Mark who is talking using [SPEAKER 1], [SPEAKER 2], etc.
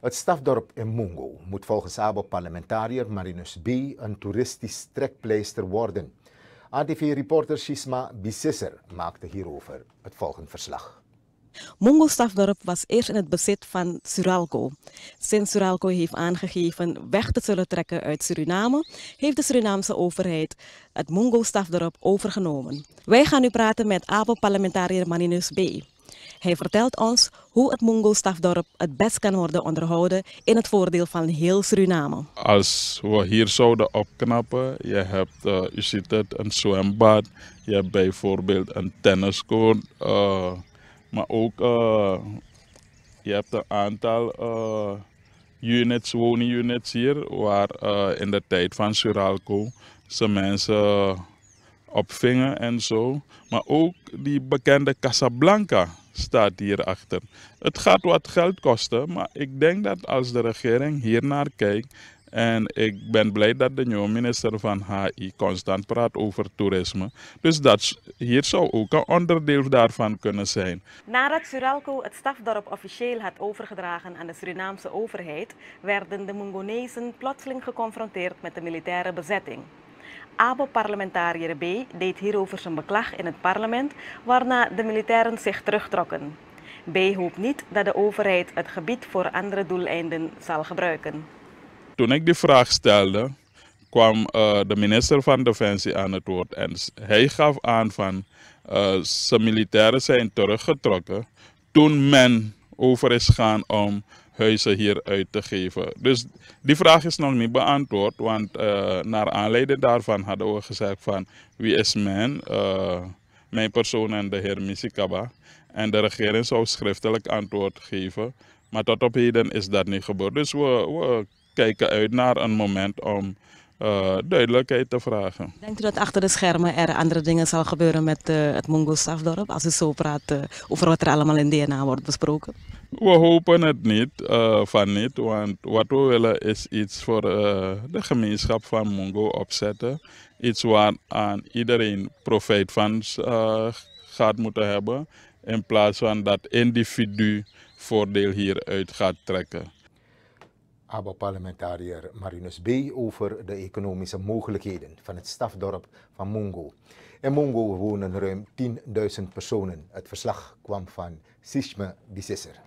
[SPEAKER 1] Het stafdorp in Mungo moet volgens ABO-parlementariër Marinus B. een toeristisch trekpleister worden. ATV-reporter Shisma Bississer maakte hierover het volgende verslag.
[SPEAKER 2] mungo stafdorp was eerst in het bezit van Suralco. Sinds Suralco heeft aangegeven weg te zullen trekken uit Suriname, heeft de Surinaamse overheid het mungo stafdorp overgenomen. Wij gaan nu praten met ABO-parlementariër Marinus B. Hij vertelt ons hoe het Mongoolstafdorp het best kan worden onderhouden in het voordeel van heel Suriname.
[SPEAKER 3] Als we hier zouden opknappen, je, hebt, je eh, ziet het, een zwembad, je hebt bijvoorbeeld een tenniscourt, eh, maar ook eh, je hebt een aantal units, woningunits hier, waar in de tijd van Suralco zijn. mensen op vingen en zo. Maar ook die bekende Casablanca staat hierachter. Het gaat wat geld kosten, maar ik denk dat als de regering hier naar kijkt. En ik ben blij dat de nieuwe minister van HI constant praat over toerisme. Dus dat, hier zou ook een onderdeel daarvan kunnen zijn.
[SPEAKER 2] Nadat Suralco het stafdorp officieel had overgedragen aan de Surinaamse overheid, werden de Mongonezen plotseling geconfronteerd met de militaire bezetting. ABO-parlementariër B deed hierover zijn beklag in het parlement, waarna de militairen zich terugtrokken. B hoopt niet dat de overheid het gebied voor andere doeleinden zal gebruiken.
[SPEAKER 3] Toen ik die vraag stelde, kwam eh, de minister van Defensie aan het woord en hij gaf aan van uh, zijn militairen zijn teruggetrokken toen men over is gaan om huizen hier uit te geven. Dus die vraag is nog niet beantwoord, want eh, naar aanleiding daarvan hadden we gezegd van wie is men, eh, mijn persoon en de heer Misikaba. En de regering zou schriftelijk antwoord geven, maar tot op heden is dat niet gebeurd. Dus we, we kijken uit naar een moment om eh, duidelijkheid te vragen.
[SPEAKER 2] Denkt u dat achter de schermen er andere dingen zal gebeuren met eh, het Mongolsafdorp als u zo praat eh, over wat er allemaal in DNA wordt besproken?
[SPEAKER 3] We hopen het niet, van niet, want wat we willen is iets voor de gemeenschap van Mongo opzetten. Iets waar aan iedereen profijt van gaat moeten hebben, in plaats van dat individu voordeel hieruit gaat trekken.
[SPEAKER 1] ABO-parlementariër Marinus B. over de economische mogelijkheden van het stafdorp van Mongo. In Mongo wonen ruim 10.000 personen. Het verslag kwam van Sisme Bisisser.